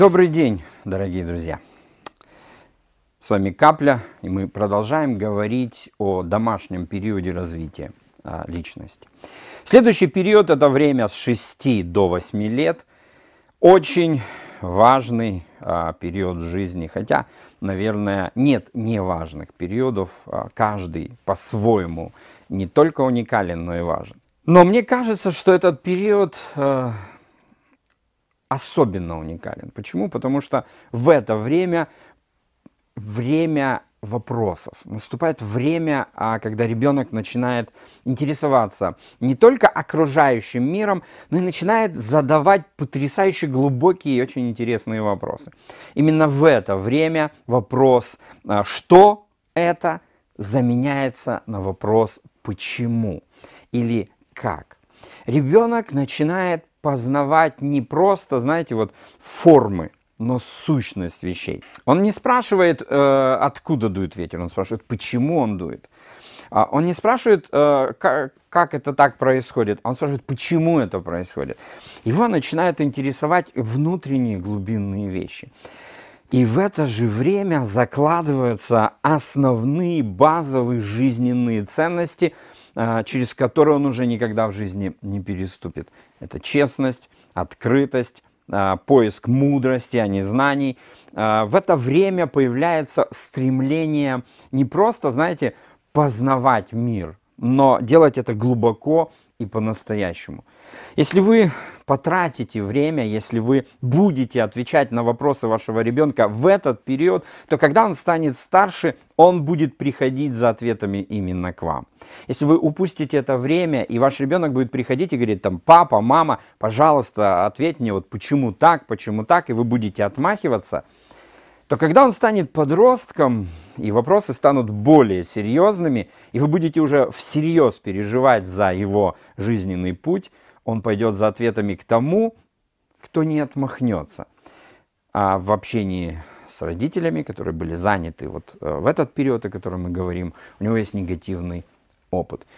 Добрый день, дорогие друзья! С вами Капля, и мы продолжаем говорить о домашнем периоде развития а, личности. Следующий период – это время с 6 до 8 лет. Очень важный а, период жизни, хотя, наверное, нет неважных периодов. А, каждый по-своему не только уникален, но и важен. Но мне кажется, что этот период а, особенно уникален. Почему? Потому что в это время, время вопросов. Наступает время, а, когда ребенок начинает интересоваться не только окружающим миром, но и начинает задавать потрясающе глубокие и очень интересные вопросы. Именно в это время вопрос а, «что это?» заменяется на вопрос «почему?» или «как?». Ребенок начинает познавать не просто, знаете, вот формы, но сущность вещей. Он не спрашивает, э, откуда дует ветер, он спрашивает, почему он дует. А, он не спрашивает, э, как, как это так происходит, он спрашивает, почему это происходит. Его начинают интересовать внутренние глубинные вещи. И в это же время закладываются основные базовые жизненные ценности – а, через которую он уже никогда в жизни не переступит. Это честность, открытость, а, поиск мудрости, а не знаний. А, в это время появляется стремление не просто, знаете, познавать мир – но делать это глубоко и по-настоящему. Если вы потратите время, если вы будете отвечать на вопросы вашего ребенка в этот период, то когда он станет старше, он будет приходить за ответами именно к вам. Если вы упустите это время, и ваш ребенок будет приходить и говорить там, папа, мама, пожалуйста, ответь мне, вот почему так, почему так, и вы будете отмахиваться – то когда он станет подростком, и вопросы станут более серьезными, и вы будете уже всерьез переживать за его жизненный путь, он пойдет за ответами к тому, кто не отмахнется. А в общении с родителями, которые были заняты вот э, в этот период, о котором мы говорим, у него есть негативный опыт.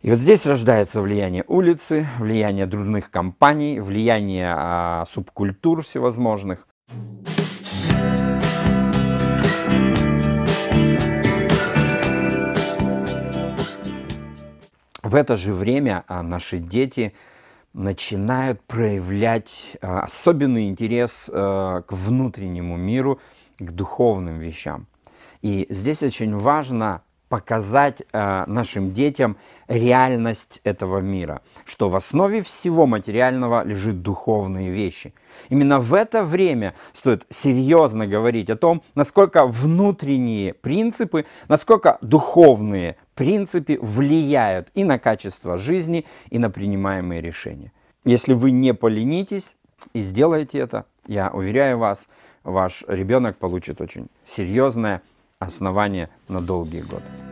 И вот здесь рождается влияние улицы, влияние трудных компаний, влияние а, субкультур всевозможных. В это же время а, наши дети начинают проявлять а, особенный интерес э, к внутреннему миру, к духовным вещам. И здесь очень важно показать э, нашим детям реальность этого мира, что в основе всего материального лежит духовные вещи. Именно в это время стоит серьезно говорить о том, насколько внутренние принципы, насколько духовные принципы влияют и на качество жизни, и на принимаемые решения. Если вы не поленитесь и сделаете это, я уверяю вас, ваш ребенок получит очень серьезное основание на долгие годы.